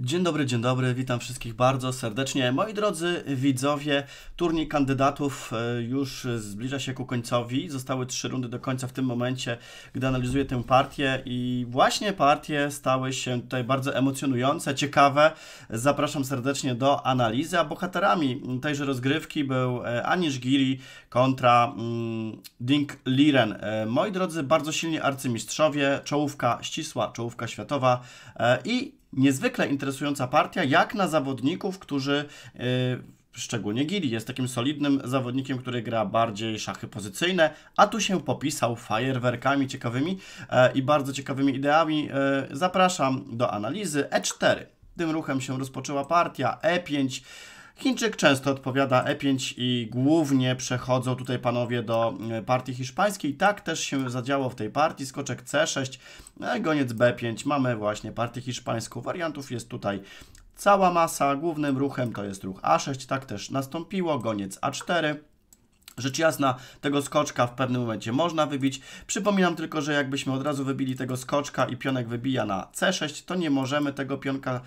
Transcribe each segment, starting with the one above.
Dzień dobry, dzień dobry, witam wszystkich bardzo serdecznie. Moi drodzy widzowie, turniej kandydatów e, już zbliża się ku końcowi. Zostały trzy rundy do końca w tym momencie, gdy analizuję tę partię i właśnie partie stały się tutaj bardzo emocjonujące, ciekawe. Zapraszam serdecznie do analizy, a bohaterami tejże rozgrywki był e, Anish Giri kontra mm, Dink Liren. E, moi drodzy, bardzo silni arcymistrzowie, czołówka ścisła, czołówka światowa i niezwykle interesująca partia, jak na zawodników, którzy yy, szczególnie Gili jest takim solidnym zawodnikiem, który gra bardziej szachy pozycyjne, a tu się popisał fajerwerkami ciekawymi e, i bardzo ciekawymi ideami. E, zapraszam do analizy E4. Tym ruchem się rozpoczęła partia E5. Chińczyk często odpowiada E5 i głównie przechodzą tutaj panowie do e, partii hiszpańskiej. Tak też się zadziało w tej partii. Skoczek C6, e, goniec B5. Mamy właśnie partię hiszpańską. Wariantów jest tutaj cała masa. Głównym ruchem to jest ruch A6. Tak też nastąpiło. Goniec A4. Rzecz jasna, tego skoczka w pewnym momencie można wybić. Przypominam tylko, że jakbyśmy od razu wybili tego skoczka i pionek wybija na C6, to nie możemy tego pionka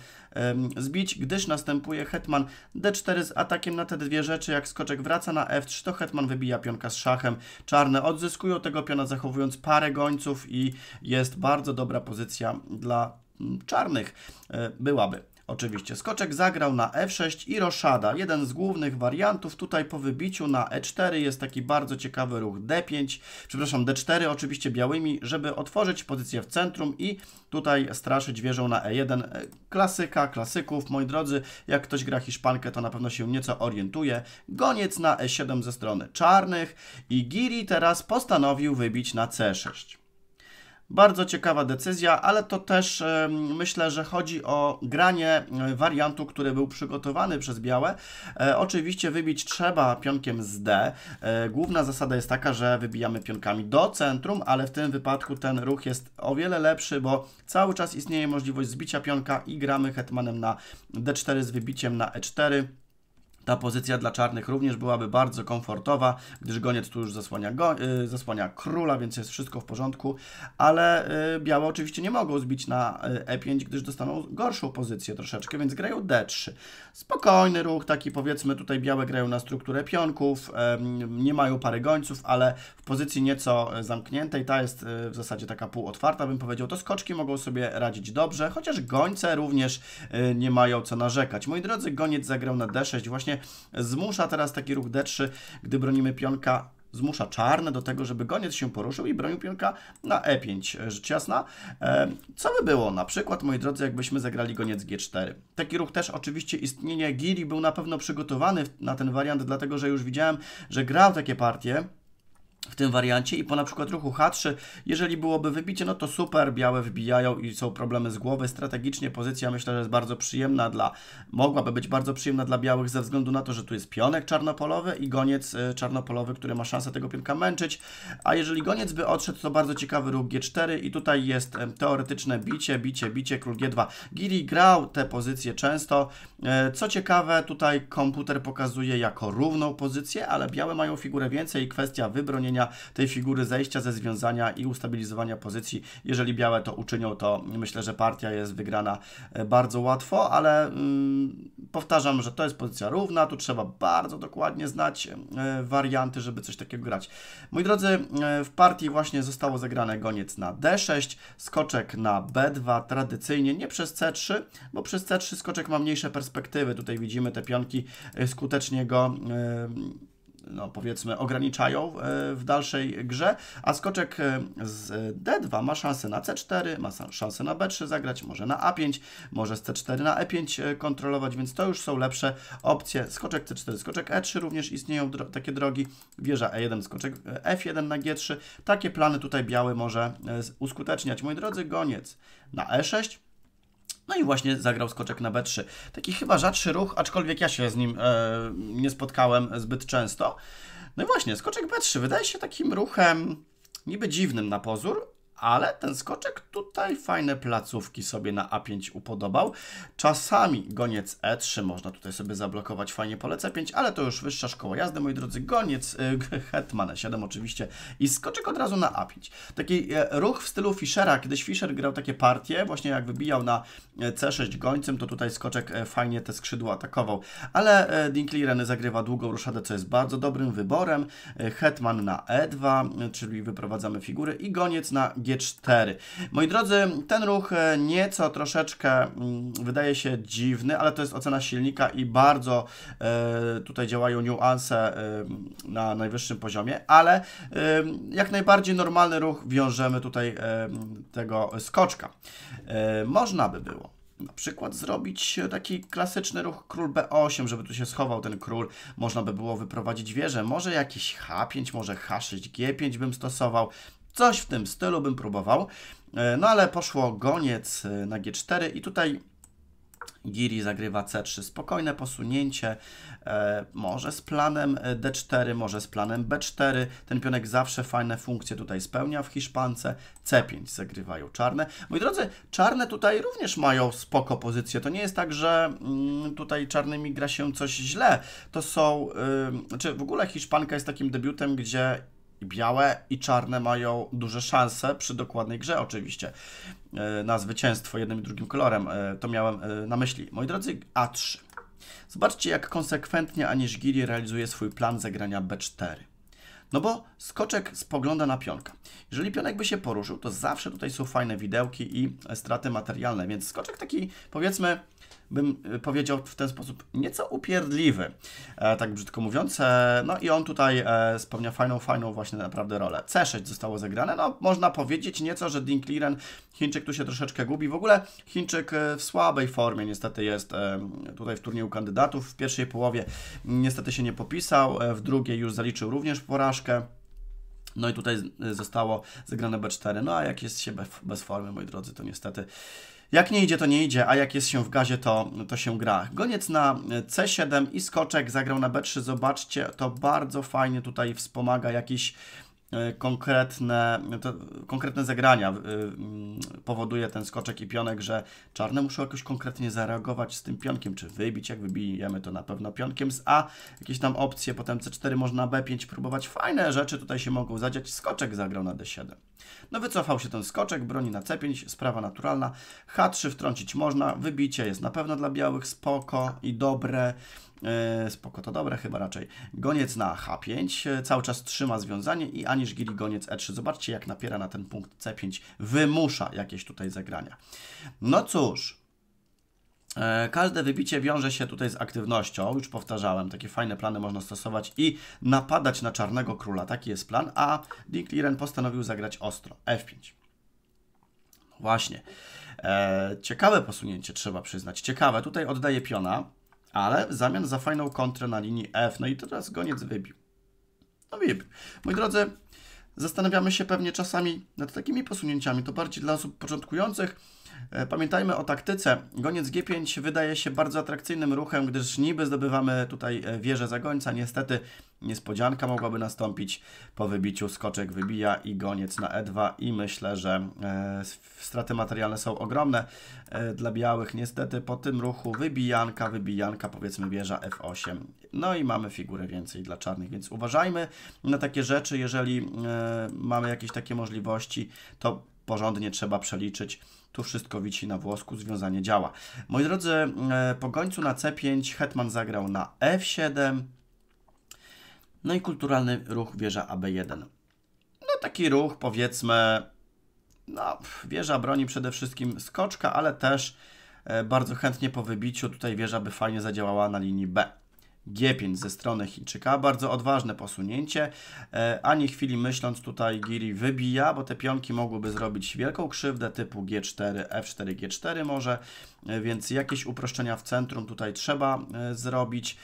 ym, zbić, gdyż następuje hetman D4 z atakiem na te dwie rzeczy. Jak skoczek wraca na F3, to hetman wybija pionka z szachem. Czarne odzyskują tego piona zachowując parę gońców i jest bardzo dobra pozycja dla mm, czarnych. Yy, byłaby. Oczywiście skoczek zagrał na f6 i roszada. Jeden z głównych wariantów tutaj po wybiciu na e4 jest taki bardzo ciekawy ruch d5, przepraszam d4 oczywiście białymi, żeby otworzyć pozycję w centrum i tutaj straszyć wieżą na e1. E, klasyka, klasyków, moi drodzy, jak ktoś gra hiszpankę to na pewno się nieco orientuje. Goniec na e7 ze strony czarnych i Giri teraz postanowił wybić na c6. Bardzo ciekawa decyzja, ale to też myślę, że chodzi o granie e, wariantu, który był przygotowany przez białe. E, oczywiście wybić trzeba pionkiem z D. E, główna zasada jest taka, że wybijamy pionkami do centrum, ale w tym wypadku ten ruch jest o wiele lepszy, bo cały czas istnieje możliwość zbicia pionka i gramy hetmanem na D4 z wybiciem na E4. Ta pozycja dla czarnych również byłaby bardzo komfortowa, gdyż goniec tu już zasłania, go, yy, zasłania króla, więc jest wszystko w porządku, ale yy, białe oczywiście nie mogą zbić na yy, e5, gdyż dostaną gorszą pozycję troszeczkę, więc grają d3. Spokojny ruch, taki powiedzmy tutaj białe grają na strukturę pionków, nie mają pary gońców, ale w pozycji nieco e, zamkniętej, ta jest e, w zasadzie taka półotwarta, bym powiedział, to skoczki mogą sobie radzić dobrze, chociaż gońce również e, nie mają co narzekać. Moi drodzy, goniec zagrał na d6 właśnie właśnie zmusza teraz taki ruch D3, gdy bronimy pionka zmusza czarne do tego, żeby goniec się poruszył i bronił pionka na e5, rzecz jasna. E, co by było na przykład, moi drodzy, jakbyśmy zagrali goniec g4? Taki ruch też oczywiście istnienie gili był na pewno przygotowany na ten wariant, dlatego że już widziałem, że grał takie partie, w tym wariancie i po na przykład ruchu H3, jeżeli byłoby wybicie, no to super, białe wbijają i są problemy z głowy. Strategicznie pozycja myślę, że jest bardzo przyjemna dla, mogłaby być bardzo przyjemna dla białych ze względu na to, że tu jest pionek czarnopolowy i goniec y, czarnopolowy, który ma szansę tego pionka męczyć, a jeżeli goniec by odszedł, to bardzo ciekawy ruch G4 i tutaj jest teoretyczne bicie, bicie, bicie, król G2. Giri grał te pozycje często. E, co ciekawe, tutaj komputer pokazuje jako równą pozycję, ale białe mają figurę więcej i kwestia wybronienia tej figury zejścia ze związania i ustabilizowania pozycji. Jeżeli białe to uczynią, to myślę, że partia jest wygrana e, bardzo łatwo, ale mm, powtarzam, że to jest pozycja równa, tu trzeba bardzo dokładnie znać y, warianty, żeby coś takiego grać. Moi drodzy, e, w partii właśnie zostało zagrane goniec na D6, skoczek na B2, tradycyjnie nie przez C3, bo przez C3 skoczek ma mniejsze perspektywy. Tutaj widzimy te pionki, skutecznie go... Y, no powiedzmy, ograniczają e, w dalszej grze, a skoczek e, z D2 ma szansę na C4, ma szansę na B3 zagrać, może na A5, może z C4 na E5 e, kontrolować, więc to już są lepsze opcje. Skoczek C4, skoczek E3 również istnieją dro takie drogi, wieża E1, skoczek F1 na G3. Takie plany tutaj biały może uskuteczniać. Moi drodzy, goniec na E6, no i właśnie zagrał skoczek na B3. Taki chyba rzadszy ruch, aczkolwiek ja się z nim e, nie spotkałem zbyt często. No i właśnie, skoczek B3 wydaje się takim ruchem niby dziwnym na pozór, ale ten skoczek tutaj fajne placówki sobie na A5 upodobał. Czasami goniec E3 można tutaj sobie zablokować, fajnie pole C5, ale to już wyższa szkoła jazdy, moi drodzy. Goniec y, Hetman E7 oczywiście i skoczek od razu na A5. Taki e, ruch w stylu Fischera, kiedyś Fischer grał takie partie, właśnie jak wybijał na e, C6 gońcem, to tutaj skoczek e, fajnie te skrzydła atakował, ale Dinkli Reny zagrywa długą ruszadę, co jest bardzo dobrym wyborem. Hetman na E2, czyli wyprowadzamy figury i goniec na G Moi drodzy, ten ruch e, nieco troszeczkę mm, wydaje się dziwny, ale to jest ocena silnika i bardzo e, tutaj działają niuanse e, na najwyższym poziomie, ale jak najbardziej normalny ruch wiążemy tutaj tego skoczka. Można by było na przykład zrobić taki klasyczny ruch król b8, żeby tu się schował ten król. Można by było wyprowadzić wieżę, może jakiś h5, może h6, g5 bym stosował. Coś w tym stylu bym próbował. E, no ale poszło goniec e, na G4 i tutaj Giri zagrywa C3, spokojne posunięcie, e, może z planem D4, może z planem B4. Ten pionek zawsze fajne funkcje tutaj spełnia w Hiszpance. C5 zagrywają czarne. Moi drodzy, czarne tutaj również mają spoko pozycję. To nie jest tak, że mm, tutaj czarnymi gra się coś źle. To są, znaczy w ogóle Hiszpanka jest takim debiutem, gdzie białe i czarne mają duże szanse przy dokładnej grze oczywiście e, na zwycięstwo jednym i drugim kolorem. E, to miałem e, na myśli. Moi drodzy, A3. Zobaczcie, jak konsekwentnie giri realizuje swój plan zagrania B4. No bo skoczek spogląda na pionka. Jeżeli pionek by się poruszył, to zawsze tutaj są fajne widełki i straty materialne, więc skoczek taki, powiedzmy, bym e, powiedział w ten sposób nieco upierdliwy, e, tak brzydko mówiąc. E, no i on tutaj spełnia fajną, fajną właśnie naprawdę rolę. C6 zostało zagrane, no można powiedzieć nieco, że Dinkliren, Chińczyk tu się troszeczkę gubi. W ogóle Chińczyk w słabej formie niestety jest tutaj w turnieju kandydatów. W pierwszej połowie niestety się nie popisał, w drugiej już zaliczył również porażkę. No i tutaj zostało zagrane B4. No a jak jest się bez formy, moi drodzy, to niestety jak nie idzie, to nie idzie, a jak jest się w gazie, to, to się gra. Goniec na C7 i skoczek zagrał na B3. Zobaczcie, to bardzo fajnie tutaj wspomaga jakiś e, konkretne, to, konkretne zagrania y, mm, powoduje ten skoczek i pionek, że czarne muszą jakoś konkretnie zareagować z tym pionkiem, czy wybić, jak wybijemy to na pewno pionkiem z A, jakieś tam opcje, potem C4 można B5 próbować, fajne rzeczy tutaj się mogą zadziać, skoczek zagrał na D7. No wycofał się ten skoczek, broni na C5, sprawa naturalna. H3 wtrącić można, wybicie jest na pewno dla białych, spoko i dobre. Yy, spoko to dobre chyba raczej. Goniec na H5, e, cały czas trzyma związanie i Anisz gili goniec E3. Zobaczcie jak napiera na ten punkt C5, wymusza jakieś tutaj zagrania. No cóż, E, każde wybicie wiąże się tutaj z aktywnością, już powtarzałem, takie fajne plany można stosować i napadać na czarnego króla, taki jest plan, a Dick Liren postanowił zagrać ostro, f5. Właśnie, e, ciekawe posunięcie trzeba przyznać, ciekawe, tutaj oddaje piona, ale w zamian za fajną kontrę na linii f, no i teraz goniec wybił. No wybił. Moi drodzy, zastanawiamy się pewnie czasami nad takimi posunięciami, to bardziej dla osób początkujących, E, pamiętajmy o taktyce. Goniec G5 wydaje się bardzo atrakcyjnym ruchem, gdyż niby zdobywamy tutaj e, wieżę zagońca. Niestety niespodzianka mogłaby nastąpić po wybiciu. Skoczek wybija i goniec na E2 i myślę, że e, straty materialne są ogromne dla białych. Niestety po tym ruchu wybijanka, wybijanka, powiedzmy wieża F8. No i mamy figurę więcej dla czarnych, więc uważajmy na takie rzeczy. Jeżeli mamy jakieś takie możliwości, to porządnie trzeba przeliczyć. Tu wszystko wici na włosku, związanie działa. Moi drodzy, e, po końcu na C5 hetman zagrał na F7. No i kulturalny ruch wieża AB1. No taki ruch powiedzmy, no wieża broni przede wszystkim skoczka, ale też e, bardzo chętnie po wybiciu tutaj wieża by fajnie zadziałała na linii B. G5 ze strony Chińczyka. Bardzo odważne posunięcie. E, ani chwili myśląc tutaj Giri wybija, bo te pionki mogłyby zrobić wielką krzywdę typu G4, F4, G4 może, e, więc jakieś uproszczenia w centrum tutaj trzeba e, zrobić.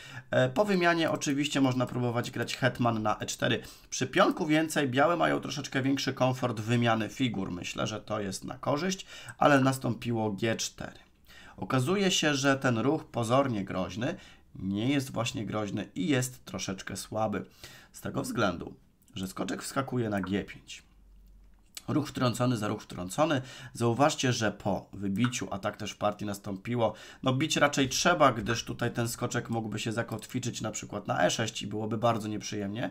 Po wymianie oczywiście można próbować grać hetman na E4. Przy pionku więcej białe mają troszeczkę większy komfort wymiany figur. Myślę, że to jest na korzyść, ale nastąpiło G4. Okazuje się, że ten ruch pozornie groźny nie jest właśnie groźny i jest troszeczkę słaby. Z tego względu, że skoczek wskakuje na G5. Ruch wtrącony za ruch wtrącony. Zauważcie, że po wybiciu, a tak też w partii nastąpiło, no bić raczej trzeba, gdyż tutaj ten skoczek mógłby się zakotwiczyć na przykład na E6 i byłoby bardzo nieprzyjemnie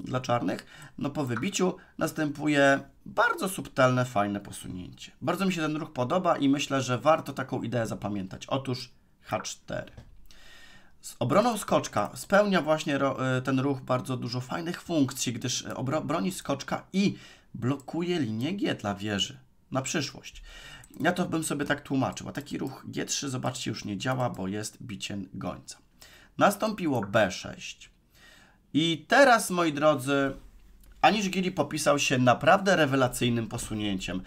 dla czarnych. No po wybiciu następuje bardzo subtelne, fajne posunięcie. Bardzo mi się ten ruch podoba i myślę, że warto taką ideę zapamiętać. Otóż H4. Z obroną skoczka spełnia właśnie y, ten ruch bardzo dużo fajnych funkcji, gdyż y, broni skoczka i blokuje linię G dla wieży na przyszłość. Ja to bym sobie tak tłumaczył, a taki ruch G3 zobaczcie już nie działa, bo jest biciem gońca. Nastąpiło B6. I teraz, moi drodzy, Anisz Giri popisał się naprawdę rewelacyjnym posunięciem.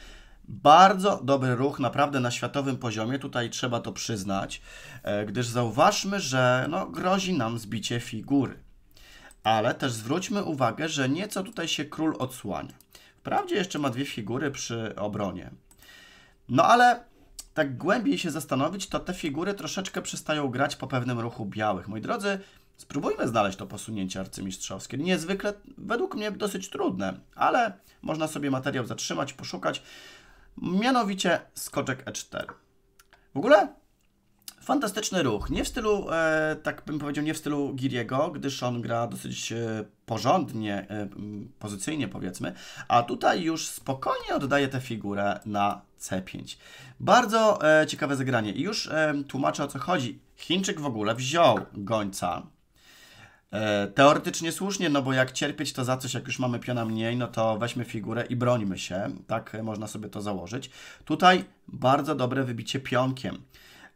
Bardzo dobry ruch, naprawdę na światowym poziomie, tutaj trzeba to przyznać, e, gdyż zauważmy, że no, grozi nam zbicie figury. Ale też zwróćmy uwagę, że nieco tutaj się król odsłania. Wprawdzie jeszcze ma dwie figury przy obronie. No ale tak głębiej się zastanowić, to te figury troszeczkę przestają grać po pewnym ruchu białych. Moi drodzy, spróbujmy znaleźć to posunięcie arcymistrzowskie. Niezwykle, według mnie, dosyć trudne, ale można sobie materiał zatrzymać, poszukać mianowicie skoczek E4. W ogóle fantastyczny ruch, nie w stylu, e, tak bym powiedział, nie w stylu Giriego, gdyż on gra dosyć e, porządnie, e, pozycyjnie powiedzmy, a tutaj już spokojnie oddaje tę figurę na C5. Bardzo e, ciekawe zagranie i już e, tłumaczę o co chodzi. Chińczyk w ogóle wziął gońca, E, teoretycznie słusznie, no bo jak cierpieć to za coś, jak już mamy piona mniej, no to weźmy figurę i brońmy się. Tak można sobie to założyć. Tutaj bardzo dobre wybicie pionkiem.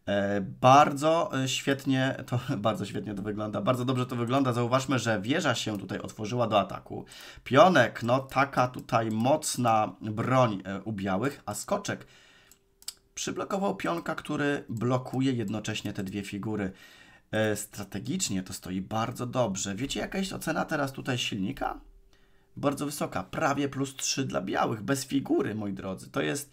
E, bardzo e, świetnie to bardzo świetnie to wygląda, bardzo dobrze to wygląda. Zauważmy, że wieża się tutaj otworzyła do ataku. Pionek, no taka tutaj mocna broń u białych, a skoczek przyblokował pionka, który blokuje jednocześnie te dwie figury. E, strategicznie to stoi bardzo dobrze. Wiecie, jaka jest ocena teraz tutaj silnika? Bardzo wysoka, prawie plus 3 dla białych, bez figury, moi drodzy. To jest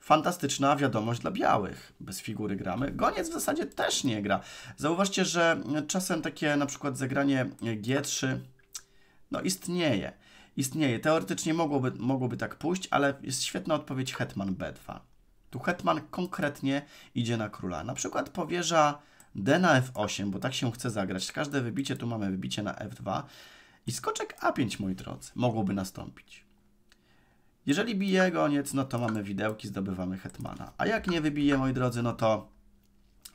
fantastyczna wiadomość dla białych. Bez figury gramy. Goniec w zasadzie też nie gra. Zauważcie, że czasem takie na przykład zagranie G3 no istnieje. Istnieje. Teoretycznie mogłoby, mogłoby tak pójść, ale jest świetna odpowiedź Hetman B2. Tu Hetman konkretnie idzie na króla. Na przykład powierza D na F8, bo tak się chce zagrać. Każde wybicie, tu mamy wybicie na F2 i skoczek A5, moi drodzy, mogłoby nastąpić. Jeżeli bije goniec, no to mamy widełki, zdobywamy hetmana. A jak nie wybije, moi drodzy, no to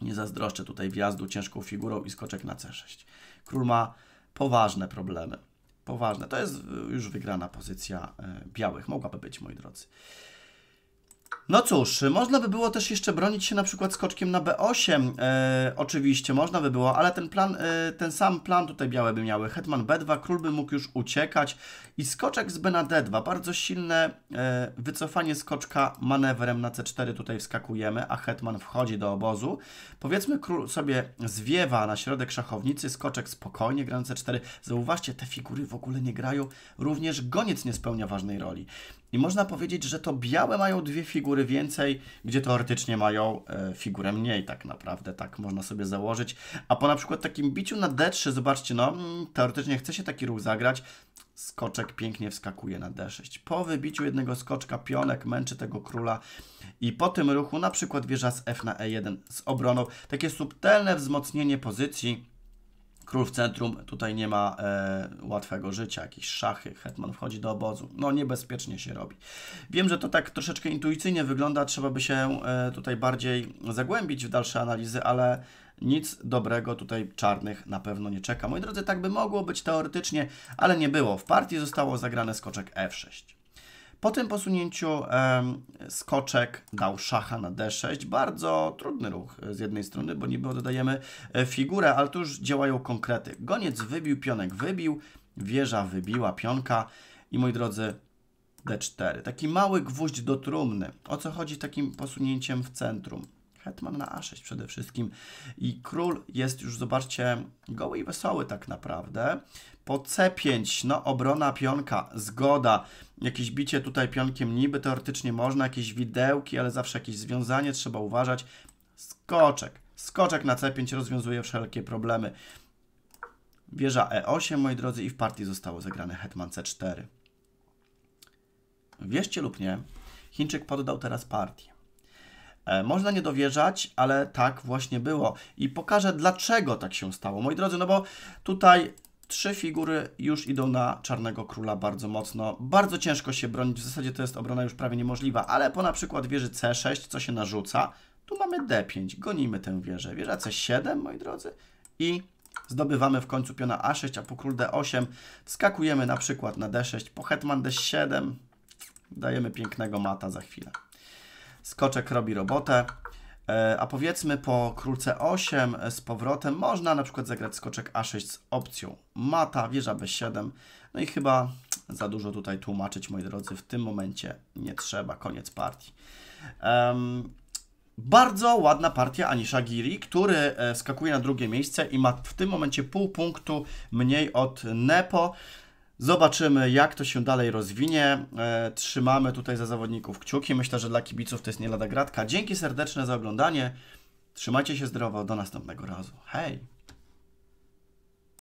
nie zazdroszczę tutaj wjazdu ciężką figurą i skoczek na C6. Król ma poważne problemy. Poważne. To jest y, już wygrana pozycja y, białych. Mogłaby być, moi drodzy. No cóż, można by było też jeszcze bronić się na przykład skoczkiem na B8, e, oczywiście, można by było, ale ten plan, e, ten sam plan tutaj białe by miały. Hetman B2, król by mógł już uciekać i skoczek z B na D2, bardzo silne e, wycofanie skoczka manewrem na C4 tutaj wskakujemy, a hetman wchodzi do obozu. Powiedzmy król sobie zwiewa na środek szachownicy, skoczek spokojnie gra na C4. Zauważcie, te figury w ogóle nie grają, również goniec nie spełnia ważnej roli. I można powiedzieć, że to białe mają dwie figury, figury więcej, gdzie teoretycznie mają e, figurę mniej tak naprawdę, tak można sobie założyć. A po na przykład takim biciu na D3, zobaczcie, no mm, teoretycznie chce się taki ruch zagrać, skoczek pięknie wskakuje na D6. Po wybiciu jednego skoczka pionek męczy tego króla i po tym ruchu na przykład wieża z F na E1 z obroną, takie subtelne wzmocnienie pozycji, Król w centrum, tutaj nie ma e, łatwego życia, jakieś szachy, hetman wchodzi do obozu, no niebezpiecznie się robi. Wiem, że to tak troszeczkę intuicyjnie wygląda, trzeba by się e, tutaj bardziej zagłębić w dalsze analizy, ale nic dobrego tutaj czarnych na pewno nie czeka. Moi drodzy, tak by mogło być teoretycznie, ale nie było. W partii zostało zagrane skoczek F6. Po tym posunięciu skoczek dał szacha na d6. Bardzo trudny ruch e, z jednej strony, bo niby oddajemy e, figurę, ale tu już działają konkrety. Goniec wybił, pionek wybił, wieża wybiła, pionka i moi drodzy, d4. Taki mały gwóźdź do trumny. O co chodzi takim posunięciem w centrum? hetman na a6 przede wszystkim. I król jest już, zobaczcie, goły i wesoły tak naprawdę. Po c5, no obrona pionka, zgoda. Jakieś bicie tutaj pionkiem niby teoretycznie można, jakieś widełki, ale zawsze jakieś związanie, trzeba uważać. Skoczek. Skoczek na c5 rozwiązuje wszelkie problemy. Wieża e8, moi drodzy, i w partii zostało zagrane hetman c4. Wierzcie lub nie, Chińczyk poddał teraz partię. E, można nie dowierzać, ale tak właśnie było. I pokażę, dlaczego tak się stało. Moi drodzy, no bo tutaj trzy figury już idą na Czarnego Króla bardzo mocno. Bardzo ciężko się bronić, w zasadzie to jest obrona już prawie niemożliwa, ale po na przykład wieży C6, co się narzuca, tu mamy D5, gonimy tę wieżę. Wieża C7, moi drodzy, i zdobywamy w końcu piona A6, a po król D8 skakujemy na przykład na D6, po hetman D7, dajemy pięknego mata za chwilę skoczek robi robotę. E, a powiedzmy po królce 8 z powrotem można na przykład zagrać skoczek A6 z opcją mata, wieża B7. No i chyba za dużo tutaj tłumaczyć, moi drodzy, w tym momencie nie trzeba, koniec partii. Um, bardzo ładna partia Anisha Giri, który e, skakuje na drugie miejsce i ma w tym momencie pół punktu mniej od Nepo. Zobaczymy, jak to się dalej rozwinie. E, trzymamy tutaj za zawodników kciuki. Myślę, że dla kibiców to jest nie lada gratka. Dzięki serdeczne za oglądanie. Trzymajcie się zdrowo. Do następnego razu. Hej!